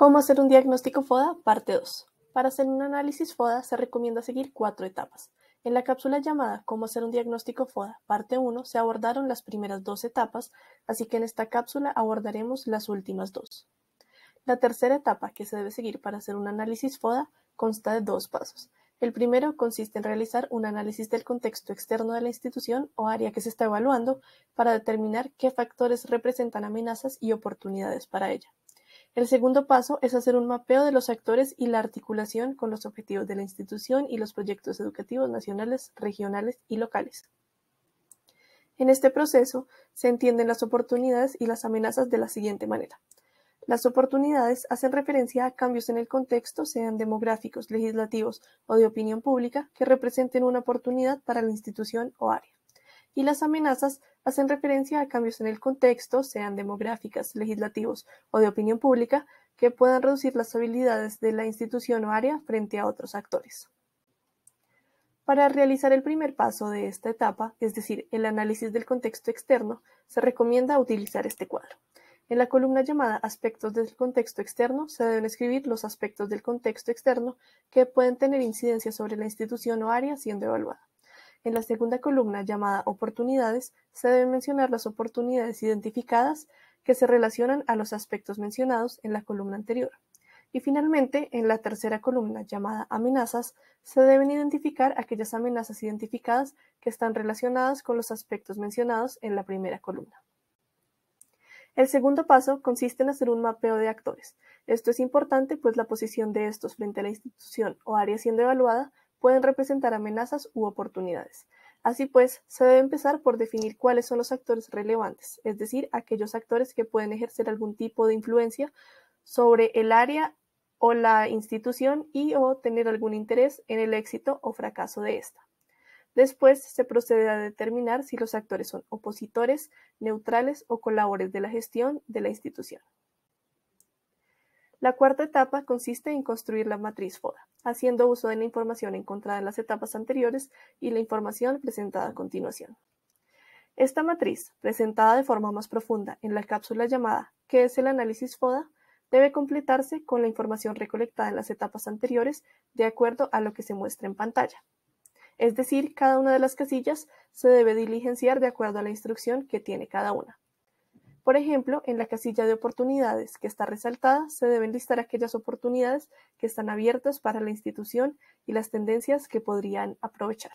¿Cómo hacer un diagnóstico FODA? Parte 2. Para hacer un análisis FODA se recomienda seguir cuatro etapas. En la cápsula llamada Cómo hacer un diagnóstico FODA, parte 1, se abordaron las primeras dos etapas, así que en esta cápsula abordaremos las últimas dos. La tercera etapa que se debe seguir para hacer un análisis FODA consta de dos pasos. El primero consiste en realizar un análisis del contexto externo de la institución o área que se está evaluando para determinar qué factores representan amenazas y oportunidades para ella. El segundo paso es hacer un mapeo de los actores y la articulación con los objetivos de la institución y los proyectos educativos nacionales, regionales y locales. En este proceso se entienden las oportunidades y las amenazas de la siguiente manera. Las oportunidades hacen referencia a cambios en el contexto, sean demográficos, legislativos o de opinión pública, que representen una oportunidad para la institución o área y las amenazas hacen referencia a cambios en el contexto, sean demográficas, legislativos o de opinión pública, que puedan reducir las habilidades de la institución o área frente a otros actores. Para realizar el primer paso de esta etapa, es decir, el análisis del contexto externo, se recomienda utilizar este cuadro. En la columna llamada Aspectos del contexto externo se deben escribir los aspectos del contexto externo que pueden tener incidencia sobre la institución o área siendo evaluada. En la segunda columna, llamada Oportunidades, se deben mencionar las oportunidades identificadas que se relacionan a los aspectos mencionados en la columna anterior. Y finalmente, en la tercera columna, llamada Amenazas, se deben identificar aquellas amenazas identificadas que están relacionadas con los aspectos mencionados en la primera columna. El segundo paso consiste en hacer un mapeo de actores. Esto es importante pues la posición de estos frente a la institución o área siendo evaluada pueden representar amenazas u oportunidades. Así pues, se debe empezar por definir cuáles son los actores relevantes, es decir, aquellos actores que pueden ejercer algún tipo de influencia sobre el área o la institución y o tener algún interés en el éxito o fracaso de esta. Después se procede a determinar si los actores son opositores, neutrales o colaboradores de la gestión de la institución. La cuarta etapa consiste en construir la matriz FODA, haciendo uso de la información encontrada en las etapas anteriores y la información presentada a continuación. Esta matriz, presentada de forma más profunda en la cápsula llamada que es el análisis FODA?, debe completarse con la información recolectada en las etapas anteriores de acuerdo a lo que se muestra en pantalla. Es decir, cada una de las casillas se debe diligenciar de acuerdo a la instrucción que tiene cada una. Por ejemplo, en la casilla de oportunidades que está resaltada se deben listar aquellas oportunidades que están abiertas para la institución y las tendencias que podrían aprovechar.